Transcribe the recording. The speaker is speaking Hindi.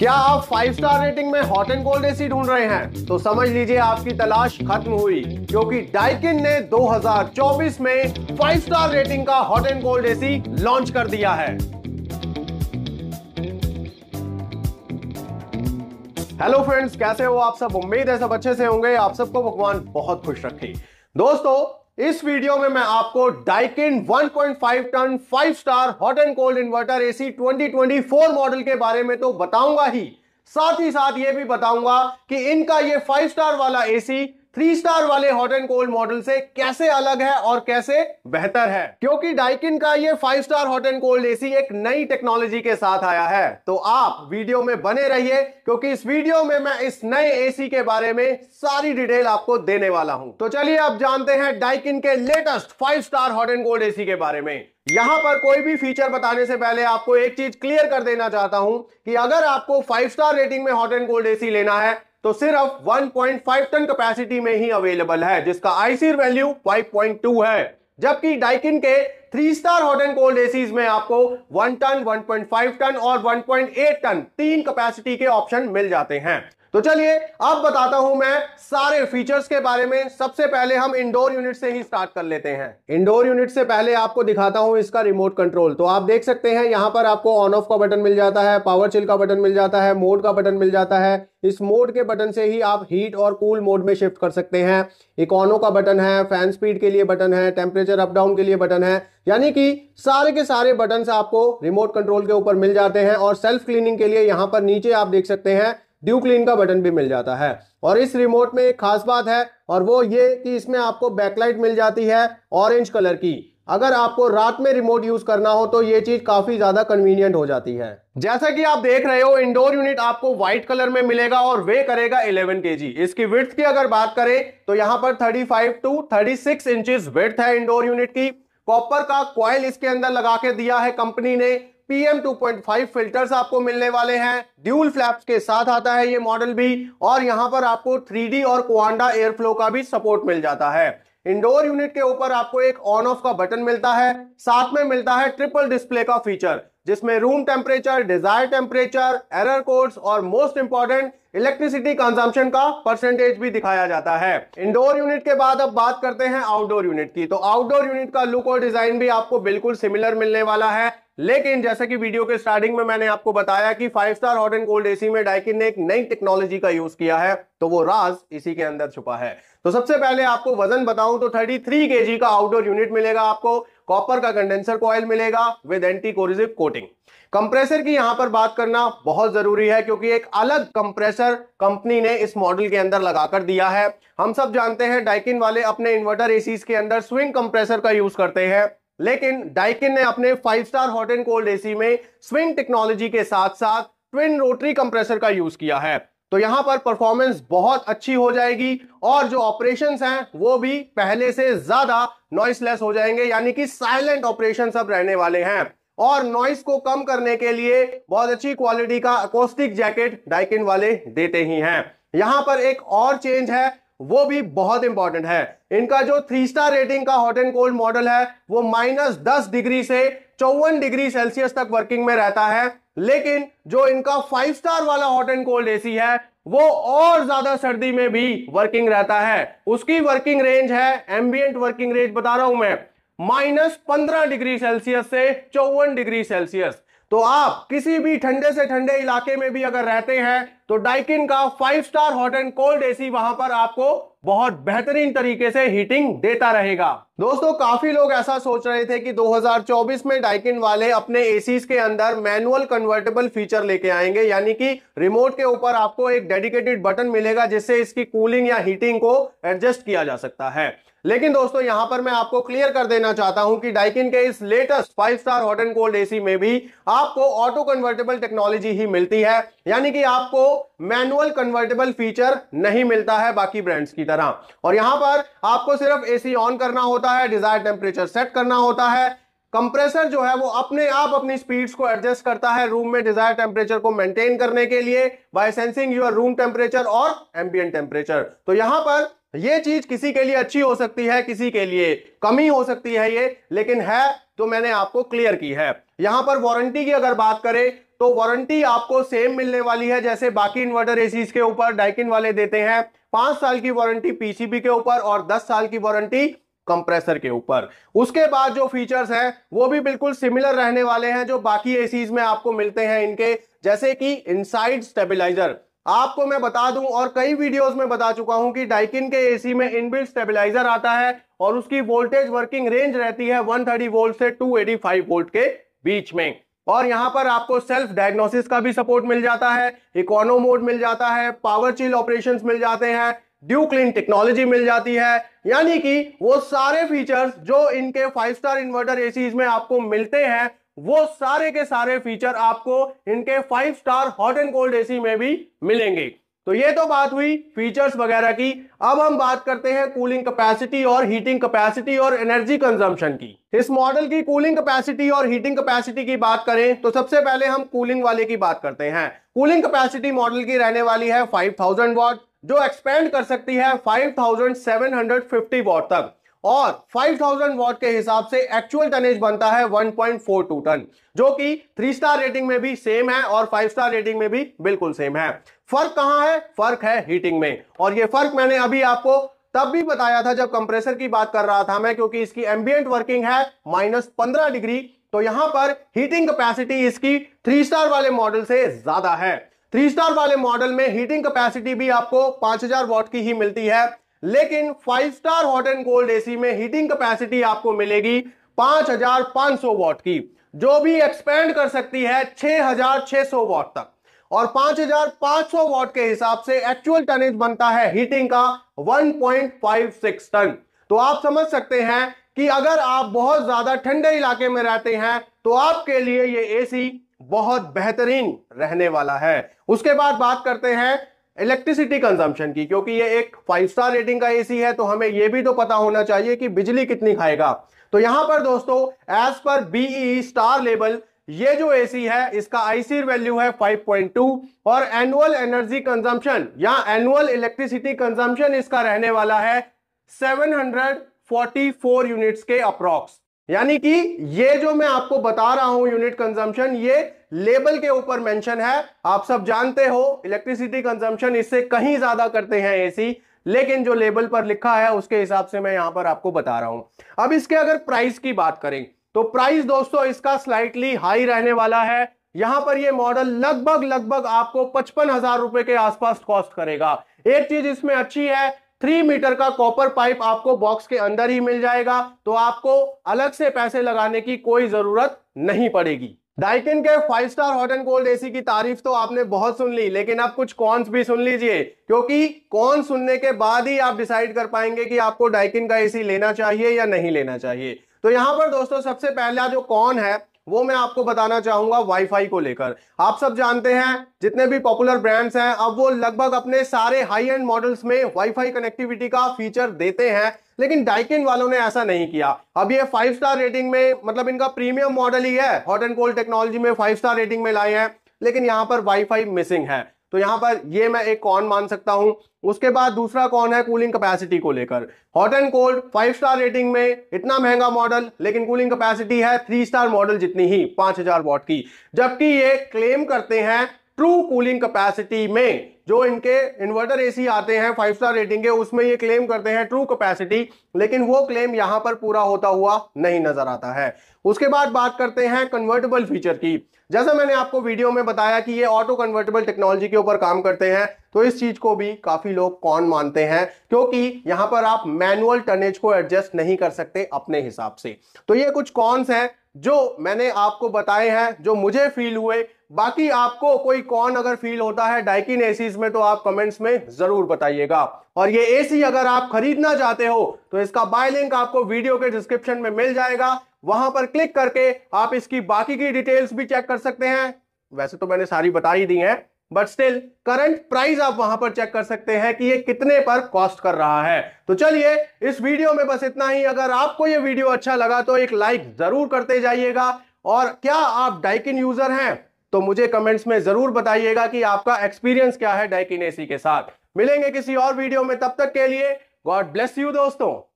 क्या आप फाइव स्टार रेटिंग में हॉट एंड कोल्ड एसी ढूंढ रहे हैं तो समझ लीजिए आपकी तलाश खत्म हुई क्योंकि डाइकिन ने 2024 में फाइव स्टार रेटिंग का hot and cold AC launch कर दिया है हेलो फ्रेंड्स कैसे हो आप सब उम्मीद है सब अच्छे से होंगे आप सबको भगवान बहुत खुश रखे दोस्तों इस वीडियो में मैं आपको Daikin 1.5 ton 5 star hot and cold inverter AC 2024 model के बारे में तो बताऊंगा ही साथ ही साथ ये भी बताऊंगा कि इनका ये 5 स्टार वाला एसी थ्री स्टार वाले हॉट एंड कोल्ड मॉडल से कैसे अलग है और कैसे बेहतर है क्योंकि डाइकिन का ये five star hot and cold AC एक नई टेक्नोलॉजी के साथ आया है तो आप वीडियो में बने रहिए क्योंकि इस वीडियो में मैं इस नए एसी के बारे में सारी डिटेल आपको देने वाला हूं तो चलिए आप जानते हैं डाइकिन के latest five star hot and cold AC के बारे में यहां पर कोई भी फीचर बताने से पहले आपको एक चीज क्लियर कर देना चाहता हूं कि अगर आपको फाइव स्टार रेटिंग में हॉट एंड कोल्ड एसी लेना है तो सिर्फ 1.5 टन कैपेसिटी में ही अवेलेबल है जिसका आईसीर वैल्यू 5.2 है जबकि डाइकिन के three star hot and cold ACs में आपको 1 टन 1.5 टन और 1.8 टन तीन कैपेसिटी के ऑप्शन मिल जाते हैं तो चलिए अब बताता हूं मैं सारे फीचर्स के बारे में सबसे पहले हम इंडोर यूनिट से ही स्टार्ट कर लेते हैं इंडोर यूनिट से पहले आपको दिखाता हूं इसका रिमोट कंट्रोल तो आप देख सकते हैं यहां पर आपको ऑन ऑफ का बटन मिल जाता है पावर चिल का बटन मिल जाता है मोड का बटन मिल जाता है इस मोड के बटन से ही आप हीट और कूल मोड में शिफ्ट कर सकते हैं इकोनो का बटन है फैन स्पीड के लिए बटन है टेम्परेचर अप डाउन के लिए बटन है यानी कि सारे के सारे बटन आपको रिमोट कंट्रोल के ऊपर मिल जाते हैं और सेल्फ क्लीनिंग के लिए यहां पर नीचे आप देख सकते हैं ड्यू क्लीन का बटन भी मिल जाता है और इस रिमोट में एक खास बात है और वो ये कि इसमें आपको बैकलाइट मिल जाती है ऑरेंज कलर की अगर आपको रात में रिमोट यूज करना हो तो ये चीज काफी ज्यादा कन्वीनियंट हो जाती है जैसा कि आप देख रहे हो इंडोर यूनिट आपको व्हाइट कलर में मिलेगा और वे करेगा 11 के इसकी विर्थ की अगर बात करें तो यहाँ पर 35 टू थर्टी सिक्स विर्थ है इंडोर यूनिट की कॉपर का क्वाइल इसके अंदर लगा के दिया है कंपनी ने पीएम 2.5 फिल्टर्स आपको मिलने वाले हैं ड्यूल फ्लैप्स के साथ आता है ये मॉडल भी और यहाँ पर आपको 3D और क्वांडा एयर फ्लो का भी सपोर्ट मिल जाता है इंडोर यूनिट के ऊपर आपको एक ऑन ऑफ का बटन मिलता है साथ में मिलता है ट्रिपल डिस्प्ले का फीचर जिसमें room temperature desire temperature error codes और मोस्ट इंपॉर्टेंट इलेक्ट्रिसिटी कंजम्पशन का परसेंटेज भी दिखाया जाता है इंडोर यूनिट के बाद अब बात करते हैं आउटडोर यूनिट की तो आउटडोर यूनिट का लुक और डिजाइन भी आपको बिल्कुल सिमिलर मिलने वाला है लेकिन जैसे कि वीडियो के स्टार्टिंग में मैंने आपको बताया कि five star hot and cold AC में डाइकिन ने एक नई टेक्नोलॉजी का यूज किया है तो वो राज इसी के अंदर छुपा है तो सबसे पहले आपको वजन बताऊं तो 33 थ्री का आउटडोर यूनिट मिलेगा आपको कॉपर का कंडेंसर कॉयल मिलेगा with anti corrosive coating compressor की यहां पर बात करना बहुत जरूरी है क्योंकि एक अलग कंप्रेसर कंपनी ने इस मॉडल के अंदर लगाकर दिया है हम सब जानते हैं डाइकिन वाले अपने इन्वर्टर एसीज के अंदर स्विंग कंप्रेसर का यूज करते हैं लेकिन डाइकिन ने अपने five star hot and cold AC में स्विंग टेक्नोलॉजी के साथ साथ ट्विन रोटरी कंप्रेसर का यूज किया है तो यहां पर परफॉर्मेंस बहुत अच्छी हो जाएगी और जो ऑपरेशंस हैं वो भी पहले से ज्यादा नॉइसलेस हो जाएंगे यानी कि साइलेंट ऑपरेशन अब रहने वाले हैं और नॉइस को कम करने के लिए बहुत अच्छी क्वालिटी का अकोस्टिक जैकेट डाइकिन वाले देते ही हैं यहां पर एक और चेंज है वो भी बहुत इंपॉर्टेंट है इनका जो थ्री स्टार रेटिंग का हॉट एंड कोल्ड मॉडल है वो माइनस दस डिग्री से चौवन डिग्री सेल्सियस तक वर्किंग में रहता है लेकिन जो इनका फाइव स्टार वाला हॉट एंड कोल्ड एसी है वो और ज्यादा सर्दी में भी वर्किंग रहता है उसकी वर्किंग रेंज है एम्बियंट वर्किंग रेंज बता रहा हूं मैं माइनस पंद्रह डिग्री सेल्सियस से चौवन डिग्री सेल्सियस तो आप किसी भी ठंडे से ठंडे इलाके में भी अगर रहते हैं तो डाइकिन का five star hot and cold AC वहां पर आपको बहुत बेहतरीन तरीके से हीटिंग देता रहेगा दोस्तों काफी लोग ऐसा सोच रहे थे कि 2024 में डाइकिन वाले अपने एसी के अंदर मैनुअल कन्वर्टेबल फीचर लेके आएंगे यानी कि रिमोट के ऊपर आपको एक डेडिकेटेड बटन मिलेगा जिससे इसकी कूलिंग या हीटिंग को एडजस्ट किया जा सकता है लेकिन दोस्तों यहां पर मैं आपको क्लियर कर देना चाहता हूं कि डाइकिन के इस latest five star hot and cold AC में भी आपको ऑटो कन्वर्टेबल टेक्नोलॉजी ही मिलती है यानी कि आपको मैनुअल कन्वर्टेबल फीचर नहीं मिलता है बाकी ब्रांड्स की तरह और यहां पर आपको सिर्फ एसी ऑन करना होता है डिजायर टेम्परेचर सेट करना होता है कंप्रेसर जो है वो अपने आप अपनी स्पीड्स को एडजस्ट करता है रूम में डिजायर टेम्परेचर को मेंटेन करने के लिए by sensing your room temperature और एम्बियन टेम्परेचर तो यहां पर ये चीज किसी के लिए अच्छी हो सकती है किसी के लिए कमी हो सकती है ये लेकिन है तो मैंने आपको क्लियर की है यहां पर वारंटी की अगर बात करें तो वारंटी आपको सेम मिलने वाली है जैसे बाकी इन्वर्टर एसी के ऊपर डाइकिन वाले देते हैं पांच साल की वारंटी पीसीबी के ऊपर और दस साल की वारंटी कंप्रेसर के ऊपर उसके बाद जो फीचर्स हैं वो भी बिल्कुल सिमिलर रहने वाले हैं जो बाकी एसीज में आपको मिलते हैं इनके जैसे कि इनसाइड स्टेबिलाईजर आपको मैं बता दूं और कई वीडियोस में बता चुका हूं कि डाइकिन के एसी में इनबिल्ट स्टेबलाइजर आता है और उसकी वोल्टेज वर्किंग रेंज रहती है 130 वोल्ट से 285 वोल्ट के बीच में और यहाँ पर आपको सेल्फ डायग्नोसिस का भी सपोर्ट मिल जाता है इकोनो मोड मिल जाता है पावर चिल ऑपरेशन मिल जाते हैं ड्यू क्लीन टेक्नोलॉजी मिल जाती है यानी कि वो सारे फीचर्स जो इनके फाइव स्टार इन्वर्टर एसीज में आपको मिलते हैं वो सारे के सारे फीचर आपको इनके five star hot and cold AC में भी मिलेंगे तो ये तो बात हुई फीचर्स वगैरह की अब हम बात करते हैं कूलिंग कैपेसिटी और हीटिंग कैपेसिटी और एनर्जी कंजम्पशन की इस मॉडल की कूलिंग कैपेसिटी और हीटिंग कैपेसिटी की बात करें तो सबसे पहले हम कूलिंग वाले की बात करते हैं कूलिंग कैपेसिटी मॉडल की रहने वाली है 5000 थाउजेंड जो एक्सपेंड कर सकती है फाइव थाउजेंड तक और 5000 वॉट के हिसाब से एक्चुअल टनेज बनता है 1.42 टन जो कि थ्री स्टार रेटिंग में भी सेम है और फाइव स्टार रेटिंग में भी बिल्कुल सेम है फर्क कहां है फर्क है हीटिंग में और ये फर्क मैंने अभी आपको तब भी बताया था जब कंप्रेसर की बात कर रहा था मैं क्योंकि इसकी एम्बियंट वर्किंग है माइनस डिग्री तो यहां पर हीटिंग कैपेसिटी इसकी थ्री स्टार वाले मॉडल से ज्यादा है थ्री स्टार वाले मॉडल में हीटिंग कैपेसिटी भी आपको 5000 वॉट की ही मिलती है लेकिन five star hot and cold AC में हीटिंग कैपेसिटी आपको मिलेगी 5500 वॉट की जो भी एक्सपेंड कर सकती है 6600 वॉट तक और 5500 वॉट के हिसाब से एक्चुअल टनेज बनता है हीटिंग का 1.56 टन तो आप समझ सकते हैं कि अगर आप बहुत ज्यादा ठंडे इलाके में रहते हैं तो आपके लिए ये एसी बहुत बेहतरीन रहने वाला है उसके बाद बात करते हैं इलेक्ट्रिसिटी कंजम्पशन की क्योंकि ये एक फाइव स्टार रेटिंग का एसी है तो हमें ये भी तो पता होना चाहिए कि बिजली कितनी खाएगा तो यहां पर दोस्तों as per be star label ये जो एसी है इसका आईसी वैल्यू है 5.2 और एनुअल एनर्जी कंजम्पशन या एनुअल इलेक्ट्रिसिटी कंजम्पशन इसका रहने वाला है 744 यूनिट्स के अप्रॉक्स यानी कि ये जो मैं आपको बता रहा हूं यूनिट कंजम्पशन ये लेबल के ऊपर मेंशन है आप सब जानते हो इलेक्ट्रिसिटी कंजम्पशन इससे कहीं ज्यादा करते हैं एसी लेकिन जो लेबल पर लिखा है उसके हिसाब से मैं यहां पर आपको बता रहा हूं अब इसके अगर प्राइस की बात करें तो प्राइस दोस्तों इसका स्लाइटली हाई रहने वाला है यहां पर यह मॉडल लगभग लगभग आपको पचपन हजार रुपए के आसपास कॉस्ट करेगा एक चीज इसमें अच्छी है थ्री मीटर का कॉपर पाइप आपको बॉक्स के अंदर ही मिल जाएगा तो आपको अलग से पैसे लगाने की कोई जरूरत नहीं पड़ेगी डाइकिन के five star hot and cold AC की तारीफ तो आपने बहुत सुन ली लेकिन आप कुछ कॉन्स भी सुन लीजिए क्योंकि कौन सुनने के बाद ही आप डिसाइड कर पाएंगे कि आपको डाइकिन का एसी लेना चाहिए या नहीं लेना चाहिए तो यहां पर दोस्तों सबसे पहला जो कौन है वो मैं आपको बताना चाहूंगा वाईफाई को लेकर आप सब जानते हैं जितने भी पॉपुलर ब्रांड्स हैं अब वो लगभग अपने सारे हाई एंड मॉडल्स में वाईफाई कनेक्टिविटी का फीचर देते हैं लेकिन डाइकिन वालों ने ऐसा नहीं किया अब ये फाइव स्टार रेटिंग में मतलब इनका प्रीमियम मॉडल ही है हॉट एंड कोल्ड टेक्नोलॉजी में फाइव स्टार रेटिंग में लाए हैं लेकिन यहां पर वाईफाई मिसिंग है तो यहां पर ये मैं एक कौन मान सकता हूं उसके बाद दूसरा कौन है कूलिंग कैपेसिटी को लेकर hot and cold five star rating में इतना महंगा मॉडल लेकिन कूलिंग कैपेसिटी है थ्री स्टार मॉडल जितनी ही पांच हजार वॉट की जबकि ये क्लेम करते हैं ट्रू कूलिंग कैपेसिटी में जो इनके इन्वर्टर एसी आते हैं फाइव स्टार रेटिंग के उसमें ये क्लेम करते हैं ट्रू कैपेसिटी लेकिन वो क्लेम यहां पर पूरा होता हुआ नहीं नजर आता है उसके बाद बात करते हैं कन्वर्टेबल फीचर की जैसा मैंने आपको वीडियो में बताया कि ये ऑटो कन्वर्टेबल टेक्नोलॉजी के ऊपर काम करते हैं तो इस चीज को भी काफी लोग कौन मानते हैं क्योंकि यहां पर आप मैनुअल टनेज को एडजस्ट नहीं कर सकते अपने हिसाब से तो ये कुछ कॉन्स हैं जो मैंने आपको बताए हैं जो मुझे फील हुए बाकी आपको कोई कौन अगर फील होता है डाइकिन एसीज में तो आप कमेंट्स में जरूर बताइएगा और ये एसी अगर आप खरीदना चाहते हो तो इसका बाय लिंक आपको वीडियो के डिस्क्रिप्शन में मिल जाएगा वहां पर क्लिक करके आप इसकी बाकी की डिटेल्स भी चेक कर सकते हैं वैसे तो मैंने सारी बता ही दी है बट स्टिल करंट प्राइस आप वहां पर चेक कर सकते हैं कि ये कितने पर कॉस्ट कर रहा है तो चलिए इस वीडियो में बस इतना ही अगर आपको ये वीडियो अच्छा लगा तो एक लाइक जरूर करते जाइएगा और क्या आप डाइकिन यूजर हैं तो मुझे कमेंट्स में जरूर बताइएगा कि आपका एक्सपीरियंस क्या है डाइकिन एसी के साथ मिलेंगे किसी और वीडियो में तब तक के लिए गॉड ब्लेस यू दोस्तों